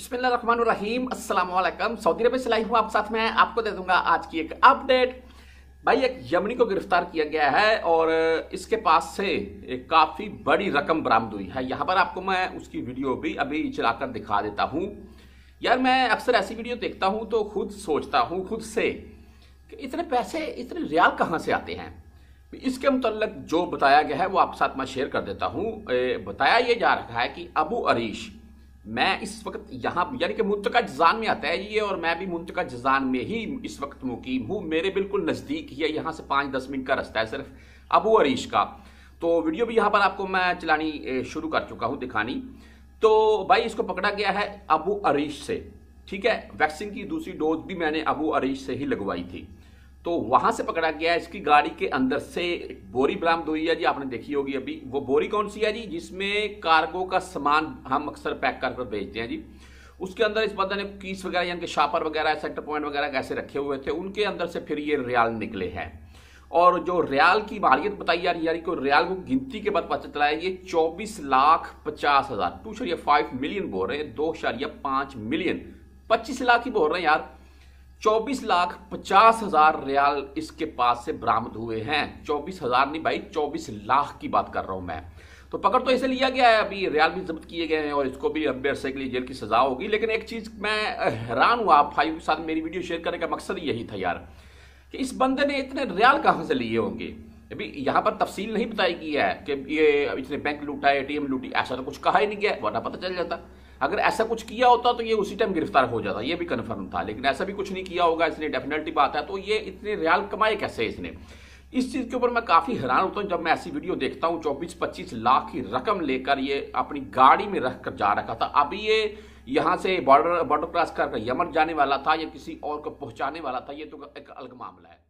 बिस्मिल्लाम Aslam Saudi अरब से लाई हूँ आप साथ में आपको दे दूंगा आज की एक अपडेट भाई एक यमनी को गिरफ्तार किया गया है और इसके पास से एक काफ़ी बड़ी रकम बरामद हुई है यहाँ पर आपको मैं उसकी वीडियो भी अभी चलाकर दिखा देता हूँ यार मैं अक्सर ऐसी वीडियो देखता हूँ तो खुद सोचता हूँ खुद से कि इतने पैसे इतने रियाल कहाँ से आते हैं इसके मतलब जो बताया गया है वो आपके साथ मैं शेयर कर देता हूँ बताया ये जा रहा है कि अबू अरीश मैं इस वक्त यहाँ यानी कि मुंतका जजान में आता है ये और मैं भी मुंतका जजान में ही इस वक्त मुकीम हूँ मेरे बिल्कुल नज़दीक ही है यहाँ से पाँच दस मिनट का रास्ता है सिर्फ अबू अरीश का तो वीडियो भी यहाँ पर आपको मैं चलानी शुरू कर चुका हूँ दिखानी तो भाई इसको पकड़ा गया है अबू अरीश से ठीक है वैक्सीन की दूसरी डोज भी मैंने अबू अरीश से ही लगवाई थी तो वहां से पकड़ा गया इसकी गाड़ी के अंदर से बोरी बरामद हुई है जी आपने देखी होगी अभी वो बोरी कौन सी है जी जिसमें कार्गो का सामान हम अक्सर पैक कर भेजते हैं जी उसके अंदर इस बंदा ने कीस वगैरह यानी कि शापर वगैरह सेक्टर पॉइंट वगैरह कैसे रखे हुए थे उनके अंदर से फिर ये रियाल निकले हैं और जो रियाल की मालियत बताई जा रही है को रियाल को गिनती के बाद पता चला है ये चौबीस लाख पचास हजार टू शरिया फाइव मिलियन बोल रहे हैं दो शरिया पांच मिलियन पच्चीस लाख ही बोल रहे हैं यार चौबीस लाख पचास हजार रियाल इसके पास से बरामद हुए हैं चौबीस हजार नहीं भाई चौबीस लाख की बात कर रहा हूं मैं तो पकड़ तो इसे लिया गया है अभी रियाल भी जब्त किए गए हैं और इसको भी लंबे अरसे के लिए जेल की सजा होगी लेकिन एक चीज मैं हैरान हुआ आप के साथ मेरी वीडियो शेयर करने का मकसद यही था यार कि इस बंदे ने इतने रियाल कहाँ से लिए होंगे अभी यहाँ पर तफसील नहीं बताई गई है कि ये इसने बैंक लूटा ए टी लूटी ऐसा तो कुछ कहा ही नहीं गया वरना पता चल जाता अगर ऐसा कुछ किया होता तो ये उसी टाइम गिरफ्तार हो जाता ये भी कन्फर्म था लेकिन ऐसा भी कुछ नहीं किया होगा इसने डेफिनेटली बात है तो ये इतने रियाल कमाए कैसे इसने इस चीज़ के ऊपर मैं काफ़ी हैरान होता हूँ जब मैं ऐसी वीडियो देखता हूँ चौबीस पच्चीस लाख की रकम लेकर ये अपनी गाड़ी में रख कर जा रखा था अभी ये यहाँ से बॉर्डर बॉर्डर क्रॉस कर यमन जाने वाला था या किसी और को पहुंचाने वाला था ये तो एक अलग मामला है